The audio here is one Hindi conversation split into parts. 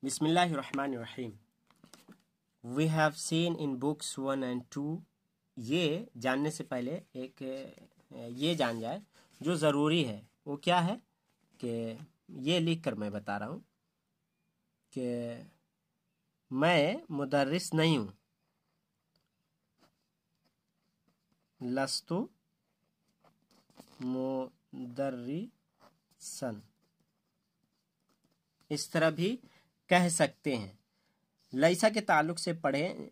Bismillahir Rahmanir Rahim. We have seen in books one and two ये जानने से पहले एक ये जान जाए जो ज़रूरी है वो क्या है कि ये लिख कर मैं बता रहा हूँ कि मैं मुदर्रिस नहीं हूँ लस्तु मुदर्रिसन इस तरह भी कह सकते हैं लईसा के ताल्लुक से पढ़ें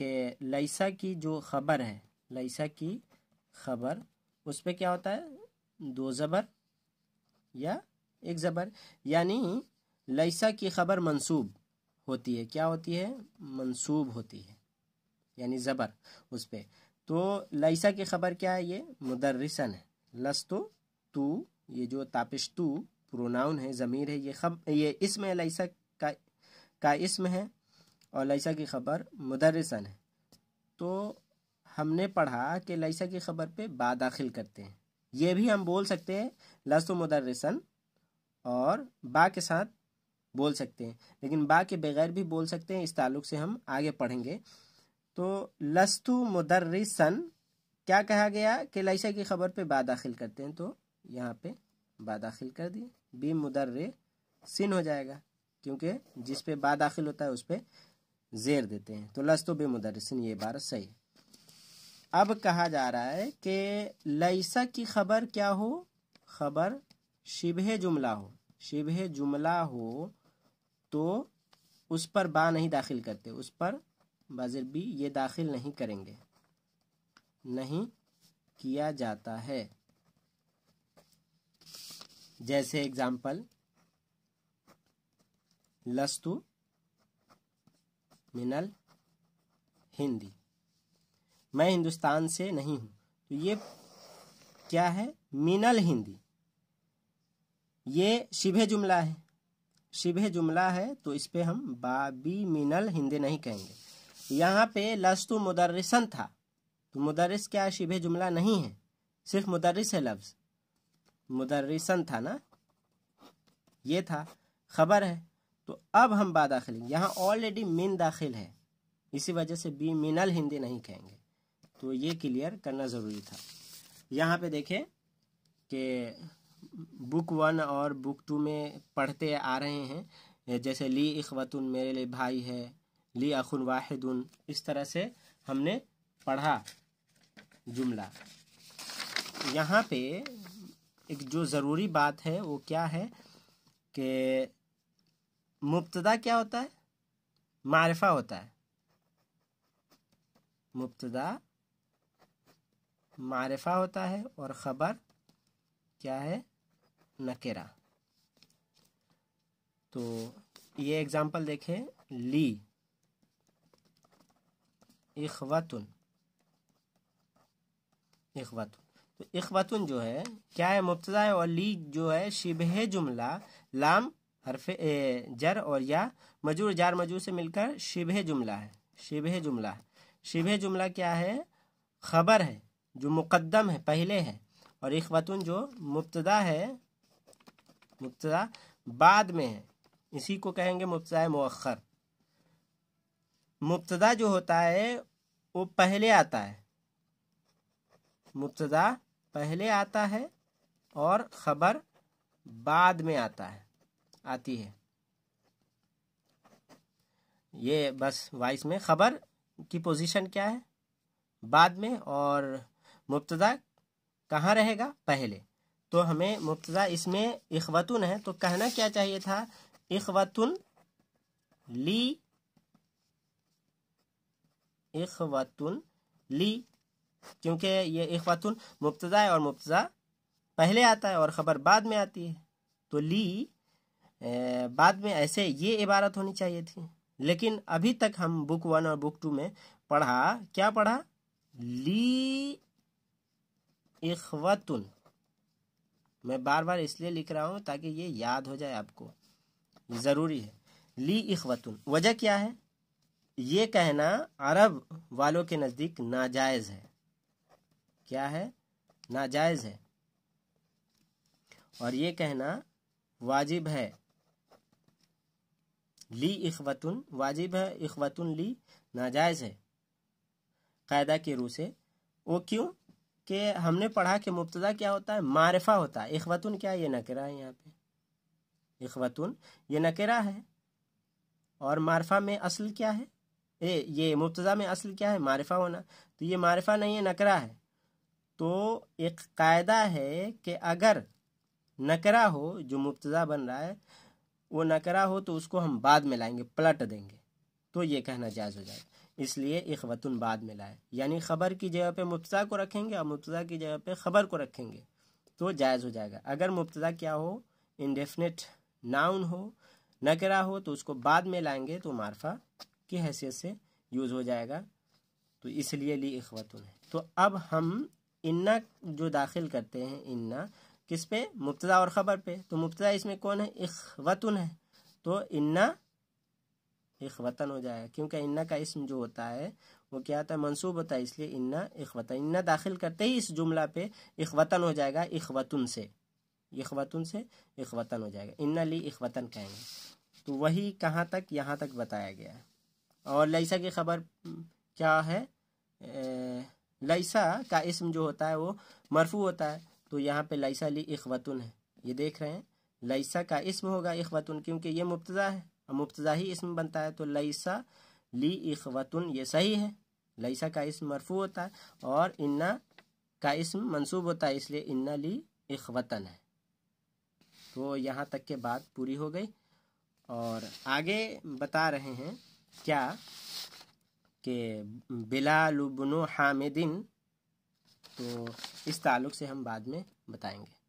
कि लईसा की जो ख़बर है लईसा की ख़बर उस पर क्या होता है दो ज़बर या एक ज़बर यानी लईसा की ख़बर मंसूब होती है क्या होती है मंसूब होती है यानी ज़बर उस पर तो लईसा की ख़बर क्या है ये मुदरसन है लस्तो तू ये जो तापिश तू प्रोनाउन है ज़मीर है ये खब ये इसमें लईसा का इसम है और लईसा की खबर मदरसन है तो हमने पढ़ा कि लईसा की खबर पे बा दाखिल करते हैं ये भी हम बोल सकते हैं लसु मदरसन और बा के साथ बोल सकते हैं लेकिन बा के बगैर भी बोल सकते हैं इस ताल्लुक से हम आगे पढ़ेंगे तो लस्तु मदरसन क्या कहा गया कि लईसा की खबर पे बा दाखिल करते हैं तो यहाँ पे बा दाखिल कर दिए बी मुदर्र सिन हो जाएगा क्योंकि जिस पे बा दाखिल होता है उस पर जेर देते हैं तो लस्तो मुदरसिन ये बार सही अब कहा जा रहा है कि लईसा की खबर क्या हो खबर शिबह जुमला हो शिबह जुमला हो तो उस पर बा नहीं दाखिल करते उस पर बाजिर भी ये दाखिल नहीं करेंगे नहीं किया जाता है जैसे एग्जाम्पल लस्तु मिनल हिंदी मैं हिंदुस्तान से नहीं हूं तो ये क्या है मिनल हिंदी ये शिभे जुमला है शिभे जुमला है तो इस पर हम बाबी मिनल हिंदी नहीं कहेंगे यहाँ पे लस्तु मुदर्रिसन था तो मुदर्रिस क्या शिभे जुमला नहीं है सिर्फ मुदर्रिस है लफ्ज़ मुदर्रिसन था ना ये था खबर है तो अब हम बा दाखिल यहाँ ऑलरेडी मिन दाखिल है इसी वजह से बी मिनल हिंदी नहीं कहेंगे तो ये क्लियर करना ज़रूरी था यहाँ पे देखें कि बुक वन और बुक टू में पढ़ते आ रहे हैं जैसे ली इखवतुन मेरे लिए भाई है ली अखुन वाहिदुन इस तरह से हमने पढ़ा जुमला यहाँ पे एक जो ज़रूरी बात है वो क्या है कि मुब्तदा क्या होता है मारिफा होता है मुब्तदा मारिफा होता है और ख़बर क्या है नकेरा तो ये एग्ज़ाम्पल देखें ली इखवतुन इखवतुन तो इखवतुन जो है क्या है मुब्तदा है और ली जो है शिबह जुमला लाम ए, जर और या मजूर जार मजूर से मिलकर शिबह जुमला है शिबह जुमला है शिबह जुमला क्या है खबर है जो मुकदम है पहले है और इखवतन जो मुबतदा है मुबतदा बाद में है इसी को कहेंगे मुबतदा मौखर मुबतदा जो होता है वो पहले आता है मुबतदा पहले आता है और ख़बर बाद में आता है आती है ये बस वाइस में ख़बर की पोजीशन क्या है बाद में और मुब्तदा कहाँ रहेगा पहले तो हमें मुब्तदा इसमें इखवतुन है तो कहना क्या चाहिए था इखवतुन ली इखवतुन ली क्योंकि ये इखवतुन मुब्तदा है और मुब्तदा पहले आता है और ख़बर बाद में आती है तो ली बाद में ऐसे ये इबारत होनी चाहिए थी लेकिन अभी तक हम बुक वन और बुक टू में पढ़ा क्या पढ़ा ली इखवतुन मैं बार बार इसलिए लिख रहा हूँ ताकि ये याद हो जाए आपको ज़रूरी है ली इखवतुन वजह क्या है ये कहना अरब वालों के नज़दीक नाजायज़ है क्या है नाजायज़ है और ये कहना वाजिब है ली इखवतुन वाजिब है इखवतुन ली नाजायज़ है कायदा के रू से वो क्यों कि हमने पढ़ा कि मुबतदा क्या होता है मारफा होता है इखवतुन क्या ये नकरा है यहाँ पे इखवतुन ये नकरा है और मारफा में असल क्या है ए ये मुबतदा में असल क्या है मारफा होना तो ये मारफा नहीं है नकरा है तो एक कायदा है कि अगर नकरा हो जो मुबतदा बन रहा है वो नकरा हो तो उसको हम बाद में लाएंगे पलट देंगे तो ये कहना जायज़ हो जाएगा इसलिए इखवतुन बाद में लाए यानी ख़बर की जगह पे मुबतदा को रखेंगे और मुबतदा की जगह पे ख़बर को रखेंगे तो जायज़ हो जाएगा अगर मुबतदा क्या हो इनडेफिनेट नाउन हो नकरा हो तो उसको बाद में लाएंगे तो मारफा की हैसियत से यूज़ हो जाएगा तो इसलिए ली इखवतुन है तो अब हम इन्ना जो दाखिल करते हैं इन्ना किस पे मुबतदा और ख़बर पे तो मुबतदा इसमें कौन है इखवतन है तो इन्ना इखवतन हो जाएगा क्योंकि इन्ना का इसम जो होता है वो क्या होता है मनसूब होता है इसलिए इन्ना इखवतन इन्ना दाखिल करते ही इस जुमला पे इखवतन हो जाएगा इखवतन से इखवतन से इखवतन हो जाएगा इन्ना ली इखवतन कहेंगे तो वही कहाँ तक यहाँ तक बताया गया है और लईसा की खबर क्या है लईसा का इसम जो होता है वो मरफू होता है तो यहाँ पे लईसा ली इखवतुन है ये देख रहे हैं लईसा का इसम होगा इखवतुन क्योंकि ये मुफ्तजा है और मुबतज़ा ही इसम बनता है तो लईसा ली इखवतुन ये सही है लईसा का इसम मरफू होता है और इन्ना का इसम मंसूब होता है इसलिए इन्ना ली इखवतन है तो यहाँ तक के बात पूरी हो गई और आगे बता रहे हैं क्या कि बिला बिलालबन हामिदिन तो इस ताल्लुक़ से हम बाद में बताएंगे